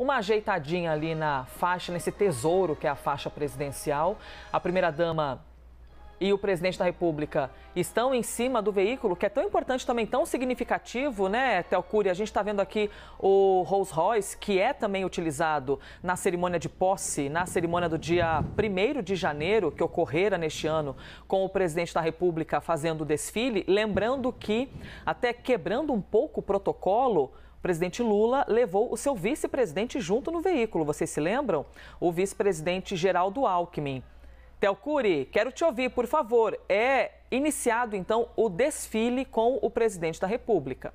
uma ajeitadinha ali na faixa, nesse tesouro que é a faixa presidencial. A primeira-dama e o presidente da República estão em cima do veículo, que é tão importante também, tão significativo, né, Telcuri? A gente está vendo aqui o Rolls Royce, que é também utilizado na cerimônia de posse, na cerimônia do dia 1 de janeiro, que ocorrera neste ano, com o presidente da República fazendo o desfile. Lembrando que, até quebrando um pouco o protocolo, o presidente Lula levou o seu vice-presidente junto no veículo, vocês se lembram? O vice-presidente Geraldo Alckmin. Telcuri, quero te ouvir, por favor. É iniciado então o desfile com o presidente da República.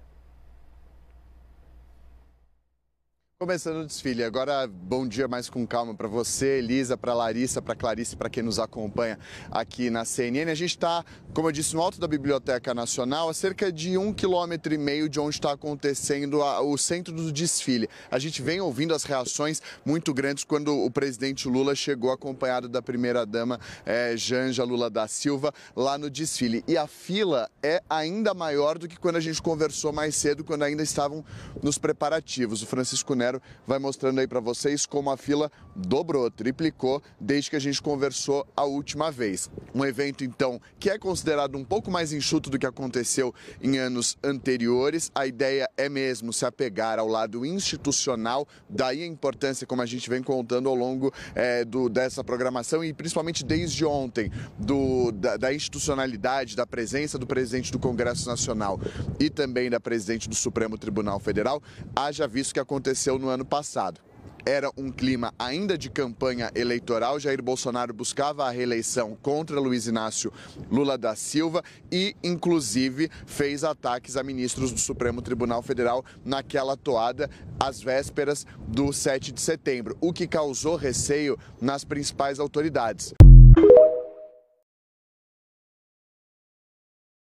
Começando o desfile, agora bom dia mais com calma para você, Elisa, para Larissa, para Clarice, para quem nos acompanha aqui na CNN. A gente está, como eu disse, no alto da Biblioteca Nacional, a cerca de um quilômetro e meio de onde está acontecendo a, o centro do desfile. A gente vem ouvindo as reações muito grandes quando o presidente Lula chegou acompanhado da primeira-dama é, Janja Lula da Silva lá no desfile. E a fila é ainda maior do que quando a gente conversou mais cedo, quando ainda estavam nos preparativos. O Francisco Neto vai mostrando aí para vocês como a fila dobrou, triplicou desde que a gente conversou a última vez. Um evento então que é considerado um pouco mais enxuto do que aconteceu em anos anteriores. A ideia é mesmo se apegar ao lado institucional, daí a importância, como a gente vem contando ao longo é, do, dessa programação e principalmente desde ontem, do, da, da institucionalidade, da presença do presidente do Congresso Nacional e também da presidente do Supremo Tribunal Federal, haja visto que aconteceu aconteceu no ano passado. Era um clima ainda de campanha eleitoral. Jair Bolsonaro buscava a reeleição contra Luiz Inácio Lula da Silva e, inclusive, fez ataques a ministros do Supremo Tribunal Federal naquela toada às vésperas do 7 de setembro, o que causou receio nas principais autoridades.